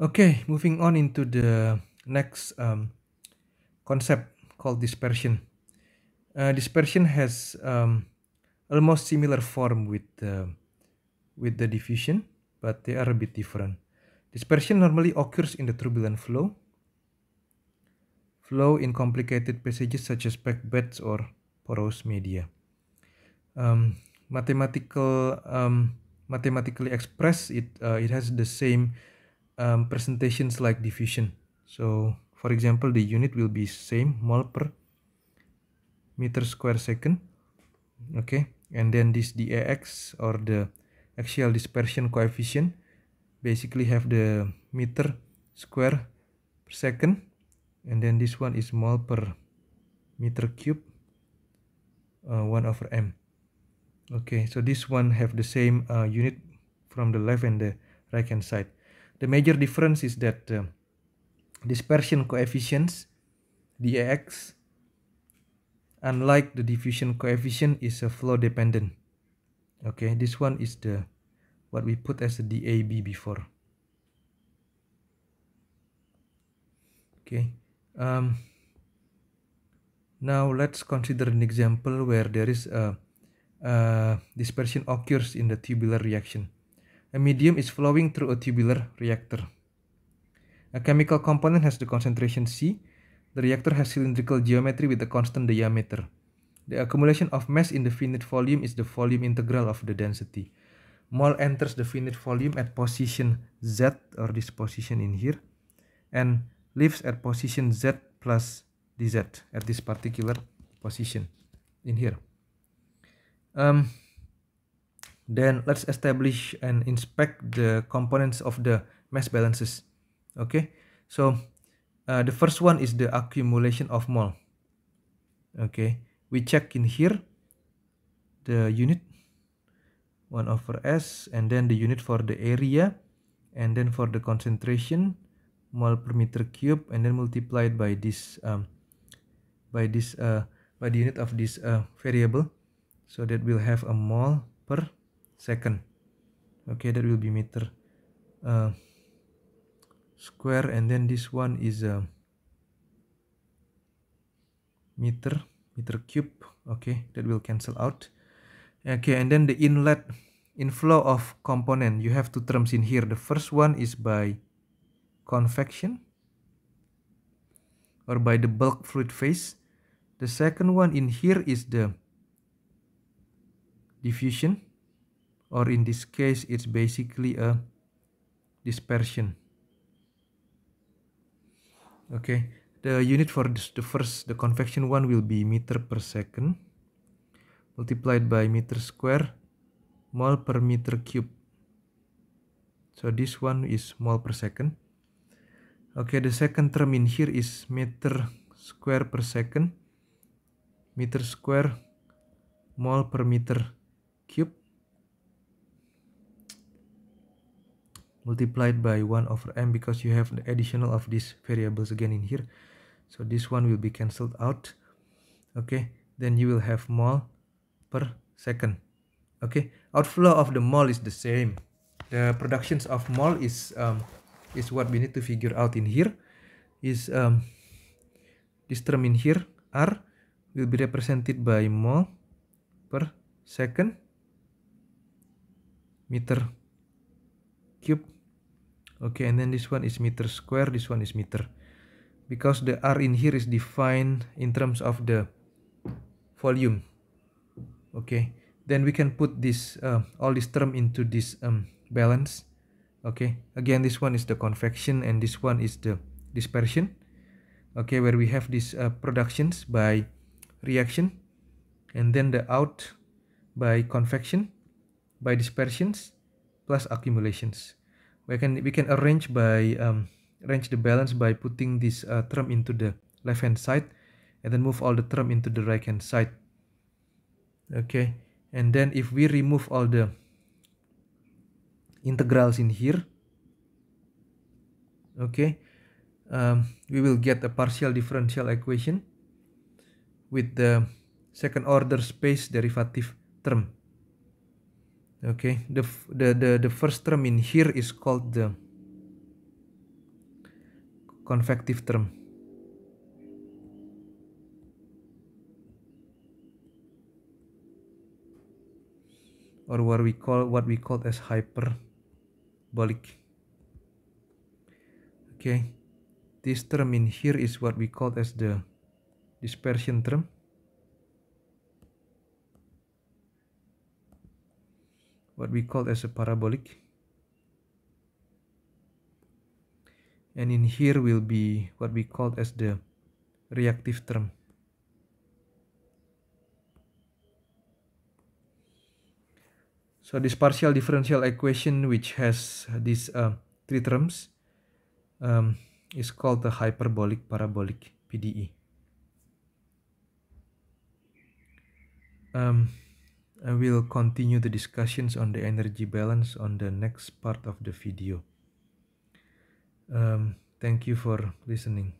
Okay, moving on into the next um, concept called dispersion. Uh, dispersion has um, almost similar form with uh, with the diffusion, but they are a bit different. Dispersion normally occurs in the turbulent flow, flow in complicated passages such as packed beds or porous media. Um, mathematical um, mathematically expressed, it uh, it has the same um, presentations like diffusion. So for example, the unit will be same mole per meter square second. Okay, and then this DAX or the axial dispersion coefficient basically have the meter square per second and then this one is mole per meter cube uh, 1 over m okay so this one have the same uh, unit from the left and the right hand side the major difference is that uh, dispersion coefficients, DAX, unlike the diffusion coefficient, is a flow dependent. Okay, this one is the what we put as a DAB before. Okay, um, now let's consider an example where there is a, a dispersion occurs in the tubular reaction. A medium is flowing through a tubular reactor. A chemical component has the concentration C. The reactor has cylindrical geometry with a constant diameter. The accumulation of mass in the finite volume is the volume integral of the density. Mole enters the finite volume at position Z or this position in here and leaves at position Z plus dz at this particular position in here. Um, then let's establish and inspect the components of the mass balances. Okay, so uh, the first one is the accumulation of mole. Okay, we check in here the unit 1 over S and then the unit for the area and then for the concentration mole per meter cube and then multiplied by this um, by this uh, by the unit of this uh, variable so that we'll have a mole per second okay that will be meter uh, square and then this one is a uh, meter meter cube okay that will cancel out okay and then the inlet inflow of component you have two terms in here the first one is by convection or by the bulk fluid phase the second one in here is the diffusion or in this case it's basically a dispersion okay the unit for this, the first the convection one will be meter per second multiplied by meter square mole per meter cube so this one is mole per second okay the second term in here is meter square per second meter square mole per meter multiplied by 1 over m because you have the additional of these variables again in here so this one will be cancelled out okay then you will have mole per second okay outflow of the mole is the same the productions of mole is um, is what we need to figure out in here is um, this term in here r will be represented by mole per second meter cube okay and then this one is meter square this one is meter because the r in here is defined in terms of the volume okay then we can put this uh, all this term into this um, balance okay again this one is the convection and this one is the dispersion okay where we have this uh, productions by reaction and then the out by convection by dispersions plus accumulations we can we can arrange by um, arrange the balance by putting this uh, term into the left hand side and then move all the term into the right hand side okay and then if we remove all the integrals in here okay um, we will get a partial differential equation with the second order space derivative term okay the, the the the first term in here is called the convective term or what we call what we call as hyperbolic okay this term in here is what we call as the dispersion term what we call as a parabolic and in here will be what we call as the reactive term so this partial differential equation which has these uh, three terms um, is called the hyperbolic parabolic PDE um, I will continue the discussions on the energy balance on the next part of the video. Um, thank you for listening.